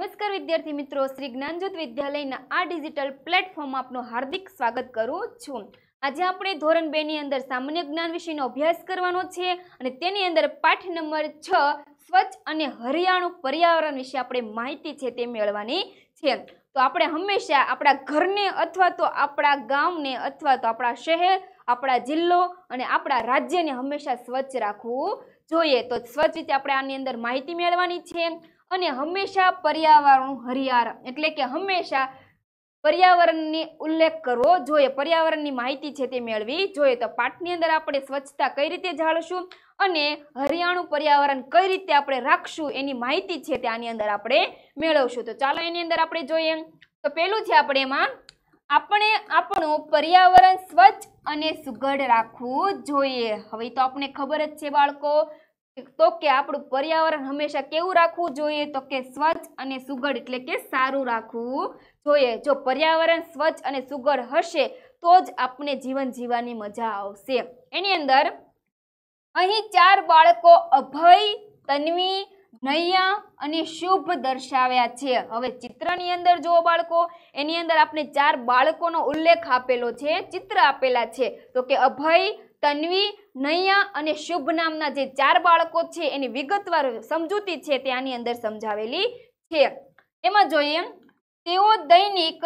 નમસ્કાર વિદ્યાર્થી મિત્રો શ્રી જ્ઞાનજ્યોત વિદ્યાલયના આ ડિજિટલ પ્લેટફોર્મમાં આપનું હાર્દિક સ્વાગત કરું છું આજે આપણે ધોરણ બેની અંદર સામાન્ય જ્ઞાન વિષયનો અભ્યાસ કરવાનો છે અને તેની અંદર પાઠ નંબર છ સ્વચ્છ અને હરિયાણું પર્યાવરણ વિશે આપણે માહિતી છે તે મેળવાની છે તો આપણે હંમેશા આપણા ઘરને અથવા તો આપણા ગામને અથવા તો આપણા શહેર આપણા જિલ્લો અને આપણા રાજ્યને હંમેશા સ્વચ્છ રાખવું જોઈએ તો સ્વચ્છ રીતે આપણે આની અંદર માહિતી મેળવવાની છે અને હંમેશા પર્યાવરણ હરિયાળ એટલે કે હંમેશા પર્યાવરણની ઉલ્લેખ કરવો જોઈએ પર્યાવરણની માહિતી છે તે મેળવી જોઈએ તો પાઠની અંદર આપણે સ્વચ્છતા કઈ રીતે જાળવશું અને હરિયાણું પર્યાવરણ કઈ રીતે આપણે રાખશું એની માહિતી છે તે આની અંદર આપણે મેળવશું તો ચાલો એની અંદર આપણે જોઈએ તો પહેલું છે આપણે એમાં આપણે આપણું પર્યાવરણ સ્વચ્છ અને સુઘડ રાખવું જોઈએ હવે તો આપણે ખબર જ છે બાળકો તો કે આપણું પર્યાવરણ હંમેશા કેવું રાખવું જોઈએ તો કે સ્વચ્છ અને સુઘડ એટલે કે સારું રાખવું જોઈએ જો પર્યાવરણ સ્વચ્છ અને સુઘડ હશે તો જ આપણે જીવન જીવવાની મજા આવશે એની અંદર અહીં ચાર બાળકો અભય તન્વી નૈયા અને શુભ દર્શાવ્યા છે હવે ચિત્રની અંદર જુઓ બાળકો એની અંદર આપણે ચાર બાળકોનો ઉલ્લેખ આપેલો છે ચિત્ર આપેલા છે તો કે અભય તન્વી નૈયા અને શુભ નામના જે ચાર બાળકો છે એની વિગતવાર સમજૂતી છે તે અંદર સમજાવેલી છે એમાં જોઈએ તેઓ દૈનિક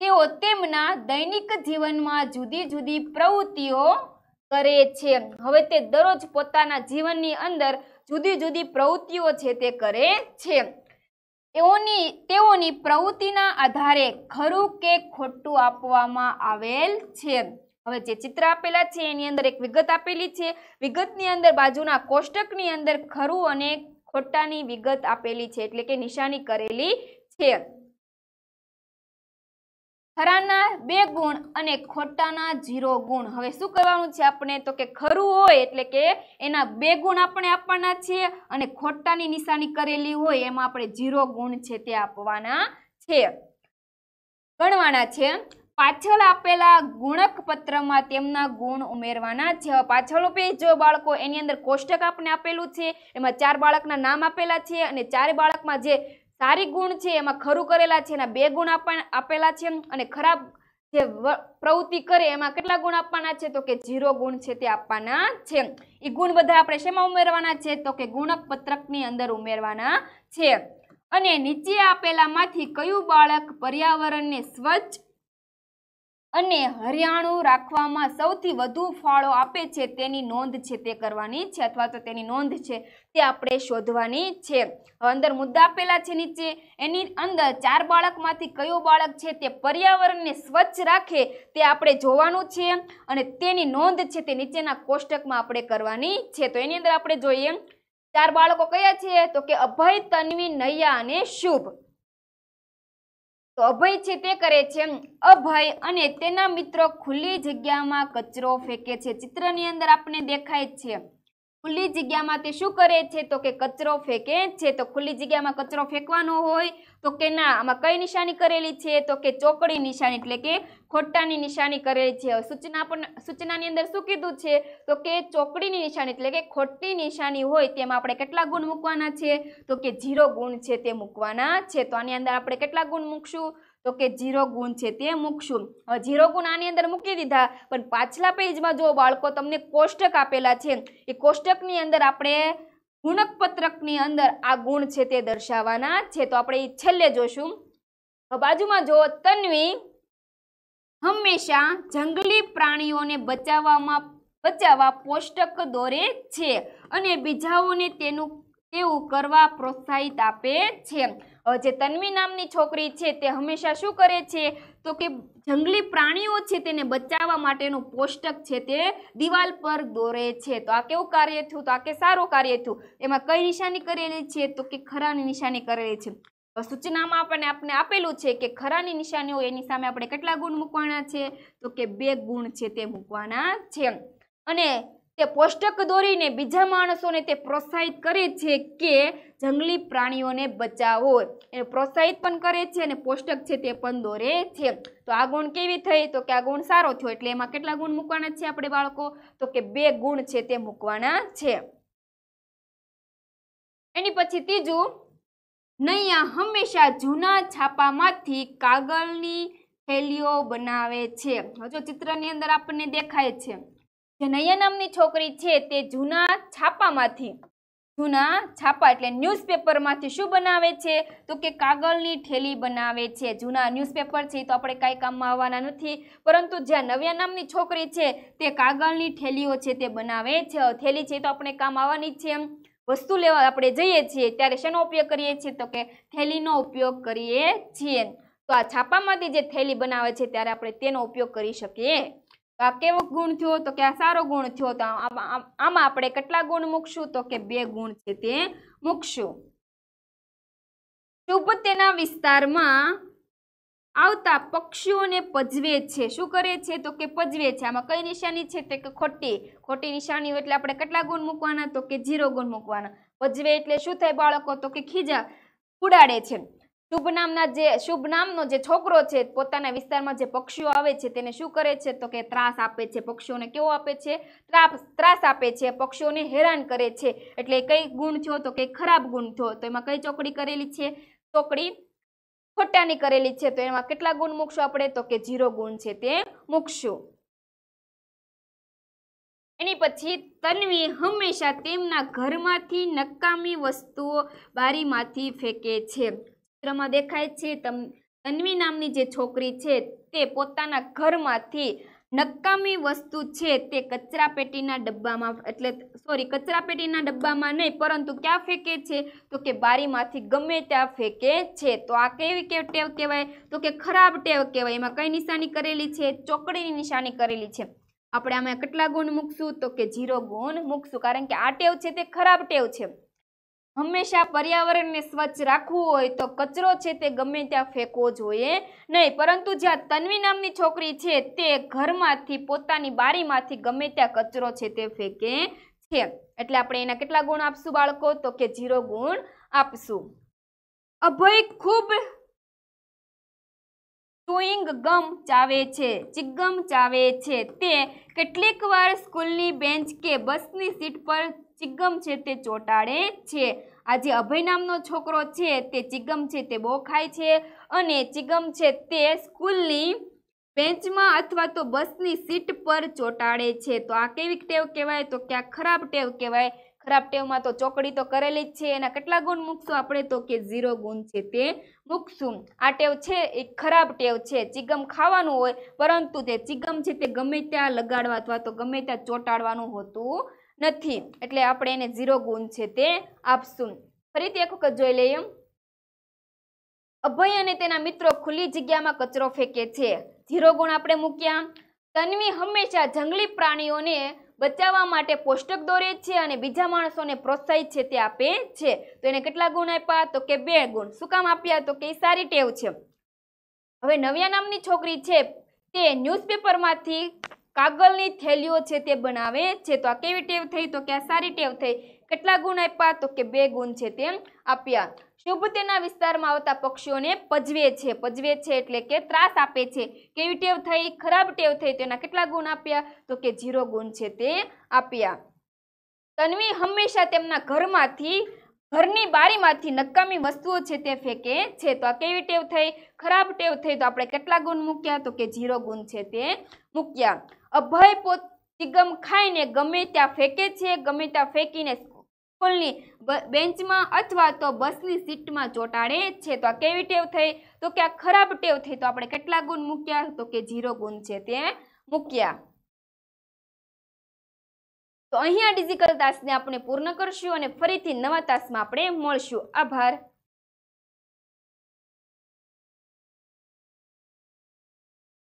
તેઓ તેમના દૈનિક જીવનમાં જુદી જુદી પ્રવૃત્તિઓ કરે છે હવે તે દરરોજ પોતાના જીવનની અંદર જુદી જુદી પ્રવૃત્તિઓ છે તે કરે છે એઓની તેઓની પ્રવૃત્તિના આધારે ખરું કે ખોટું આપવામાં આવેલ છે હવે જે ચિત્ર આપેલા છે એની અંદર એક વિગત આપેલી છે વિગતની અંદર બાજુના કોષ્ટકની અંદર ખરું અને ખોટાની વિગત આપેલી છે એટલે કે નિશાની કરેલી છે ખરાના બે ગુણ અને ખોટાના ઝીરો ગુણ હવે શું કરવાનું છે આપણે તો કે ખરું હોય એટલે કે એના બે ગુણ આપણે આપવાના છે અને ખોટાની નિશાની કરેલી હોય એમાં આપણે જીરો ગુણ છે તે આપવાના છે ગણવાના છે પાછળ આપેલા ગુણકપત્રમાં તેમના ગુણ ઉમેરવાના છે પાછળ પેજ જો બાળકો એની અંદર કોષ્ટક આપણે આપેલું છે એમાં ચાર બાળકના નામ આપેલા છે અને ચારે બાળકમાં જે સારી ગુણ છે એમાં ખરું કરેલા છે એના બે ગુણ આપેલા છે અને ખરાબ જે પ્રવૃત્તિ કરે એમાં કેટલા ગુણ આપવાના છે તો કે ઝીરો ગુણ છે તે આપવાના છે એ ગુણ બધા આપણે શેમાં ઉમેરવાના છે તો કે ગુણકપત્રકની અંદર ઉમેરવાના છે અને નીચે આપેલામાંથી કયું બાળક પર્યાવરણને સ્વચ્છ અને હરિયાણું રાખવામાં સૌથી વધુ ફાળો આપે છે તેની નોંધ છે તે કરવાની છે અથવા તો તેની નોંધ છે તે આપણે શોધવાની છે અંદર મુદ્દા આપેલા છે નીચે એની અંદર ચાર બાળકમાંથી કયો બાળક છે તે પર્યાવરણને સ્વચ્છ રાખે તે આપણે જોવાનું છે અને તેની નોંધ છે તે નીચેના કોષ્ટકમાં આપણે કરવાની છે તો એની અંદર આપણે જોઈએ ચાર બાળકો કયા છે તો કે અભય તન્વી નૈયા અને શુભ તો અભય છે તે કરે છે અભય અને તેના મિત્રો ખુલ્લી જગ્યામાં કચરો ફેંકે છે ચિત્રની અંદર આપણે દેખાય છે ખુલ્લી જગ્યામાં તે શું કરે છે તો કે કચરો ફેંકે છે તો ખુલ્લી જગ્યામાં કચરો ફેંકવાનો હોય તો કે ના આમાં કઈ નિશાની કરેલી છે તો કે ચોકડી નિશાની એટલે કે ખોટાની નિશાની કરેલી છે સૂચના પણ સૂચનાની અંદર શું કીધું છે તો કે ચોકડીની નિશાની એટલે કે ખોટી નિશાની હોય તેમાં આપણે કેટલા ગુણ મૂકવાના છે તો કે ઝીરો ગુણ છે તે મૂકવાના છે તો આની અંદર આપણે કેટલા ગુણ મૂકશું તો કે ઝીરો ગુણ છે તે મૂકશું હવે ઝીરો ગુણ આની અંદર મૂકી દીધા પણ પાછલા પેજમાં જો બાળકો તમને કોષ્ટક આપેલા છે એ કોષ્ટકની અંદર આપણે ગુણકપત્રકની અંદર આ ગુણ છે તે દર્શાવવાના છે તો આપણે છેલ્લે જોશું બાજુમાં જો તન્વી હંમેશા જંગલી પ્રાણીઓને બચાવવામાં બચાવવા પોષ્ટક દોરે છે અને બીજાઓને તેનું તેવું કરવા પ્રોત્સાહિત આપે છે જે તન્વી નામની છોકરી છે તે હંમેશા શું કરે છે તો કે જંગલી પ્રાણીઓ છે તેને બચાવવા માટેનું પોષ્ટક છે તે દિવાલ પર દોરે છે તો આ કેવું કાર્ય થયું તો આ કે સારું કાર્ય થયું એમાં કઈ નિશાની કરેલી છે તો કે ખરાની નિશાની કરેલી છે સૂચનામાં આપણને આપણે આપેલું છે કે ખરાની નિશાનીઓ એની સામે આપણે કેટલા ગુણ મૂકવાના છે તો કે બે ગુણ છે તે મૂકવાના છે અને તે પોષ્ટક દોરીને બીજા માણસોને તે પ્રોત્સાહિત કરે છે કે જંગલી પ્રાણીઓને બચાવો એ પ્રોત્સાહિત પણ કરે છે અને પોષ્ટક છે તે પણ દોરે છે તો આ ગુણ કેવી થઈ તો કે આ ગુણ સારો થયો એટલે એમાં કેટલા ગુણ મૂકવાના છે આપણે બાળકો તો કે બે ગુણ છે તે મૂકવાના છે એની પછી ત્રીજું નૈયા હંમેશા જૂના છાપામાંથી કાગળની થેલીઓ બનાવે છે હજુ ચિત્રની અંદર આપણને દેખાય છે જનૈયા નામની છોકરી છે તે જૂના છાપામાંથી જૂના છાપા એટલે ન્યૂઝપેપરમાંથી શું બનાવે છે તો કે કાગળની ઠેલી બનાવે છે જૂના ન્યૂઝપેપર છે તો આપણે કાંઈ કામમાં આવવાના નથી પરંતુ જ્યાં નવ્યા નામની છોકરી છે તે કાગળની ઠેલીઓ છે તે બનાવે છે થેલી છે તો આપણે કામ આવવાની છે એમ વસ્તુ લેવા આપણે જઈએ છીએ ત્યારે શેનો ઉપયોગ કરીએ છીએ તો કે થેલીનો ઉપયોગ કરીએ છીએ તો આ છાપામાંથી જે થેલી બનાવે છે ત્યારે આપણે તેનો ઉપયોગ કરી શકીએ તો આ કેવો ગુણ થયો તો કે આ સારો ગુણ થયો તો આમાં આપણે કેટલા ગુણ મૂકશું તો કે બે ગુણ છે તે મૂકશું શુભ વિસ્તારમાં આવતા પક્ષીઓને પજવે છે શું કરે છે તો કે પજવે છે આમાં કઈ નિશાની છે તે કે ખોટી ખોટી નિશાની એટલે આપણે કેટલા ગુણ મૂકવાના તો કે ઝીરો ગુણ મૂકવાના પજવે એટલે શું થાય બાળકો તો કે ખીજા ઉડાડે છે શુભ નામના જે શુભ નામનો જે છોકરો છે પોતાના વિસ્તારમાં જે પક્ષીઓ આવે છે તેને શું કરે છે તો કે ત્રાસ આપે છે પક્ષીઓને કેવો આપે છે ત્રાસ આપે છે પક્ષીઓને હેરાન કરે છે એટલે કઈ ગુણ થયો તો કે ખરાબ ગુણ થયો તો એમાં કઈ ચોકડી કરેલી છે ચોકડી ખોટાની કરેલી છે તો એમાં કેટલા ગુણ મૂકશું આપણે તો કે ઝીરો ગુણ છે તે મૂકશું એની પછી તન્વી હંમેશા તેમના ઘરમાંથી નકામી વસ્તુઓ બારીમાંથી ફેંકે છે ચિત્રમાં દેખાય છે તન્વી નામની જે છોકરી છે તે પોતાના ઘરમાંથી નકામી વસ્તુ છે તે કચરાપેટીના ડબ્બામાં એટલે સોરી કચરાપેટીના ડબ્બામાં નહીં પરંતુ ક્યાં ફેંકે છે તો કે બારીમાંથી ગમે ત્યાં ફેંકે છે તો આ કેવી કેવ ટેવ કહેવાય તો કે ખરાબ ટેવ કહેવાય એમાં કઈ નિશાની કરેલી છે ચોકડીની નિશાની કરેલી છે આપણે આમાં કેટલા ગુણ મૂકશું તો કે જીરો ગુણ મૂકશું કારણ કે આ ટેવ છે તે ખરાબ ટેવ છે હંમેશા પર્યાવરણને સ્વચ્છ રાખવું હોય તો કચરો છે તે ગમે ત્યાં ફેંકવો જોઈએ નહીં પરંતુ જ્યાં તન્વી નામની છોકરી છે તે ઘરમાંથી પોતાની બારીમાંથી ગમે ત્યાં કચરો છે તે ફેંકે છે એટલે આપણે એના કેટલા ગુણ આપશું બાળકો તો કે ઝીરો ગુણ આપશું અભય ખૂબ ચુઈંગ ગમ ચાવે છે ચિગમ ચાવે છે તે કેટલીક વાર સ્કૂલની બેન્ચ કે બસની સીટ પર ચિગમ છે તે ચોંટાડે છે આ જે અભય નામનો છોકરો છે તે ચિગમ છે તે બહુ ખાય છે અને ચિગમ છે તે સ્કૂલની બેન્ચમાં અથવા તો બસની સીટ પર ચોંટાડે છે તો આ કેવી ટેવ કહેવાય તો કે આ ખરાબ ટેવ કહેવાય ખરાબ ટેવમાં તો ચોકડી તો કરેલી જ છે એના કેટલા ગુણ મૂકશું આપણે તો કે ઝીરો ગુણ છે તે મૂકશું આ ટેવ છે એ ખરાબ ટેવ છે ચિગમ ખાવાનું હોય પરંતુ તે ચિગમ છે તે ગમે ત્યાં લગાડવા અથવા તો ગમે ત્યાં ચોંટાડવાનું હોતું નથી એટલે આપણે એને ઝીરો ગુણ છે તે આપશું ફરીથી એક વખત જોઈ લઈએ અભય અને તેના મિત્રો ખુલ્લી જગ્યામાં કચરો ફેંકે છે ઝીરો ગુણ આપણે મૂક્યા તન્વી હંમેશા જંગલી પ્રાણીઓને બચાવવા માટે પોષ્ટક દોરે છે અને બીજા માણસોને પ્રોત્સાહિત છે તે આપે છે તો એને કેટલા ગુણ આપ્યા તો કે બે ગુણ શું કામ આપ્યા તો કે સારી ટેવ છે હવે નવ્યા નામની છોકરી છે તે ન્યૂઝપેપરમાંથી કાગળની થેલીઓ છે તે બનાવે છે તો આ કેવી ટેવ થઈ તો કે આ સારી ટેવ થઈ કેટલા ગુણ આપ્યા તો કે બે ગુણ છે તેમ આપ્યા શુભ તેના વિસ્તારમાં આવતા પક્ષીઓને પજવે છે પજવે છે એટલે કે ત્રાસ આપે છે કેવી ટેવ થઈ ખરાબ ટેવ થઈ તેના કેટલા ગુણ આપ્યા તો કે ઝીરો ગુણ છે તે આપ્યા તન્વી હંમેશા તેમના ઘરમાંથી ઘરની બારીમાંથી નકામી વસ્તુઓ છે તે ફેંકે છે તો આ કેવી ટેવ થઈ ખરાબ ટેવ થઈ તો આપણે કેટલા ગુણ મૂક્યા તો કે ઝીરો ગુણ છે તે મૂક્યા અભય પોત ગમ ખાઈને ગમે ત્યાં ફેંકે છે ગમે ત્યાં ફેંકીને સ્કૂલની બેન્ચમાં અથવા તો બસની સીટમાં ચોંટાડે છે તો આ કેવી ટેવ થઈ તો કે આ ખરાબ ટેવ થઈ તો આપણે કેટલા ગુણ મૂક્યા તો કે ઝીરો ગુણ છે તે મૂક્યા તો અહીં આ ડિજિકલ તાસને આપણે પૂર્ણ કરશું અને ફરીથી નવા તાસમાં આપણે મળશું આભાર